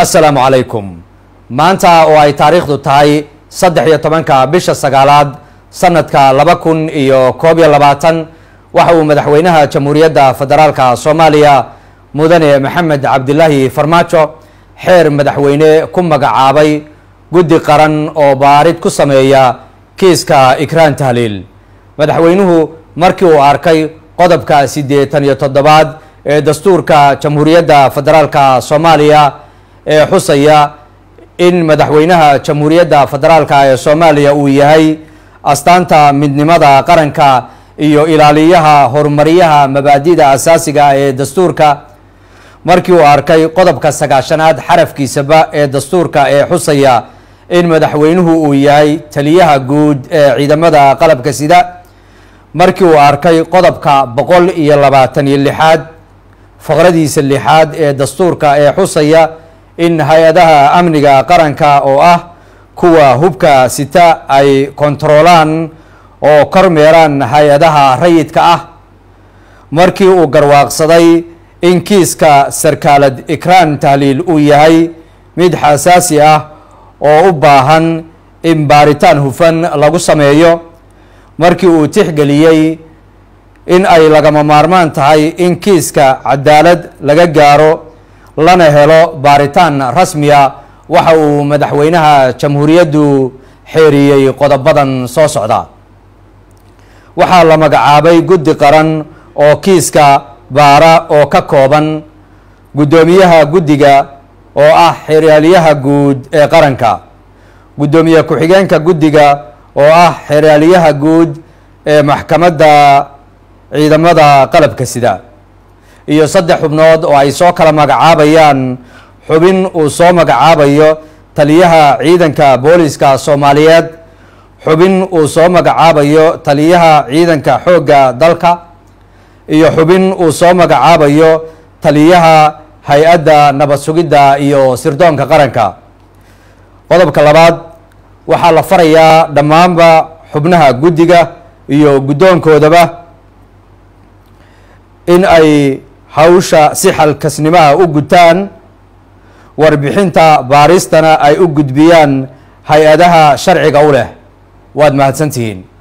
assalaamu calaykum maanta oo ay taariikhdu tahay saddex iyo tobanka bisha sagaalaad sanadka laba kun iyo koob iyo labaatan waxa uu madaxweynaha jamhuuriyadda federaalka soomaaliya mudane maxamed cabdilaahi farmaajo xeer madaxweyne ku magacaabay guddi qaran oo baarid ku sameeya kiiska ikraan tahliil madaxweynuhu markii uu arkay qodobka siddeetan iyo toddobaad ee dastuurka jamhuuriyadda federaalka soomaaliya ee xusaya in madaxweynaha jamhuuriyadda federaalka ee soomaaliya uu yahay astaanta midnimada qaranka iyo ilaaliyaha horumariyaha mabaadida asaasiga ah ee dastuurka markii uu arkay qodobka sagaashanaad xarafkiisaba ee dastuurka ee xusaya in madaxweynuhu uu yahay taliyaha guud ee ciidamada qalabka sida markii uu arkay qodobka boqol iyo labaatan iyo lixaad faqradiisa lixaad ee dastuurka ee xusaya in hay-adaha amniga qaranka oo ah kuwa hubka sita ay kontaroolaan oo kormeeraan hay-adaha rayidka ah markii uu garwaaqsaday in kiiska sarkaalad ikraan tahliil uu yahay mid xasaasi ah oo u baahan in baaritaan hufan lagu sameeyo markii uu tixgeliyey in ay lagama maarmaan tahay in kiiska cadaalad laga gaaro lana helo baaritaan rasmiya waxa uu madaxweynaha jamhuuriyaddu xeeriyey qodobadan soo socda waxaa la magacaabay guddi qaran oo kiiska baara oo ka kooban guddoomiyaha guddiga oo ah xeraaliyaha guud ee qaranka guddoomiye ku-xigeenka guddiga oo ah xeraaliyaha guud ee maxkamadda ciidamada qalabka sida iyo saddex xubnood oo ay soo kala magacaabayaan xubin uu soo magacaabayo taliyaha ciidanka booliska soomaaliyeed xubin uu soo magacaabayo taliyaha ciidanka xoogga dalka iyo xubin uu soo magacaabayo taliyaha hay-adda nabadsugidda iyo sirdoonka qaranka qodobka labaad waxaa la farayaa dhammaanba xubnaha guddiga iyo guddoonkoodaba in ay hawsha si xalkasnimaha u gutaan warbixinta baaristana ay u gudbiyaan hay-adaha sharciga u leh waad mahadsantihiin